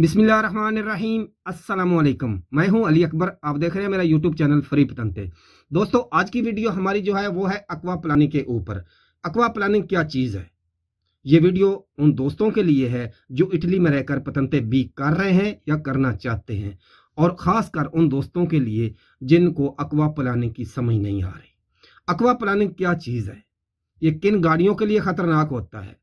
बिसमीम असलकम मैं हूं अली अकबर आप देख रहे हैं मेरा यूट्यूब चैनल फ्री पतंते दोस्तों आज की वीडियो हमारी जो है वो है अकवा प्लानिंग के ऊपर अकवा प्लानिंग क्या चीज़ है ये वीडियो उन दोस्तों के लिए है जो इटली में रहकर पतंते बी कर रहे हैं या करना चाहते हैं और ख़ासकर उन दोस्तों के लिए जिनको अकवा प्लानिंग की समझ नहीं आ रही अकवा प्लानिंग क्या चीज़ है ये किन गाड़ियों के लिए ख़तरनाक होता है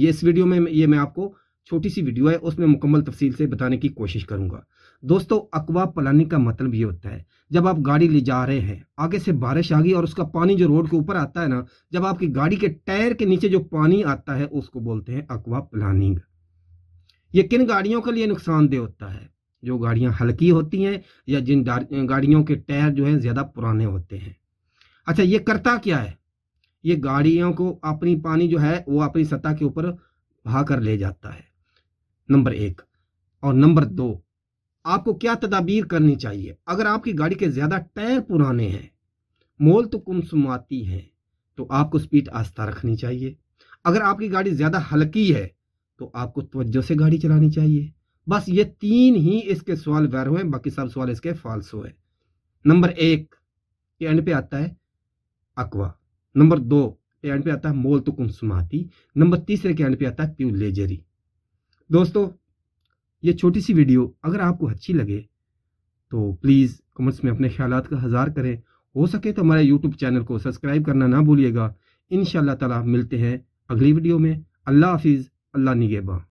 ये इस वीडियो में ये मैं आपको छोटी सी वीडियो है उसमें मुकम्मल तफसील से बताने की कोशिश करूंगा दोस्तों अकवा पलानी का मतलब ये होता है जब आप गाड़ी ले जा रहे हैं आगे से बारिश आ गई और उसका पानी जो रोड के ऊपर आता है ना जब आपकी गाड़ी के टायर के नीचे जो पानी आता है उसको बोलते हैं अकवा प्लानिंग ये किन गाड़ियों के लिए नुकसानदेह होता है जो गाड़ियां हल्की होती हैं या जिन गाड़ियों के टायर जो हैं ज़्यादा पुराने होते हैं अच्छा ये करता क्या है ये गाड़ियों को अपनी पानी जो है वो अपनी सतह के ऊपर बहा कर ले जाता है नंबर एक और नंबर दो आपको क्या तदाबीर करनी चाहिए अगर आपकी गाड़ी के ज़्यादा टायर पुराने हैं मोल तो कुमसुमाती है तो आपको स्पीड आस्था रखनी चाहिए अगर आपकी गाड़ी ज़्यादा हल्की है तो आपको तवज्जो से गाड़ी चलानी चाहिए बस ये तीन ही इसके सवाल वैर हुए बाकी सब सवाल इसके फॉल्स हुए नंबर एक ये एंड पे आता है अकवा नंबर दो के एंड पे आता है मोल तो कुमसुमाती नंबर तीसरे के एंड पे आता है प्यू लेजरी दोस्तों ये छोटी सी वीडियो अगर आपको अच्छी लगे तो प्लीज़ कमेंट्स में अपने ख्याल का हज़ार करें हो सके तो हमारे यूट्यूब चैनल को सब्सक्राइब करना ना भूलिएगा इन ताला मिलते हैं अगली वीडियो में अल्लाह हाफिज़ अल्लाह निगेबा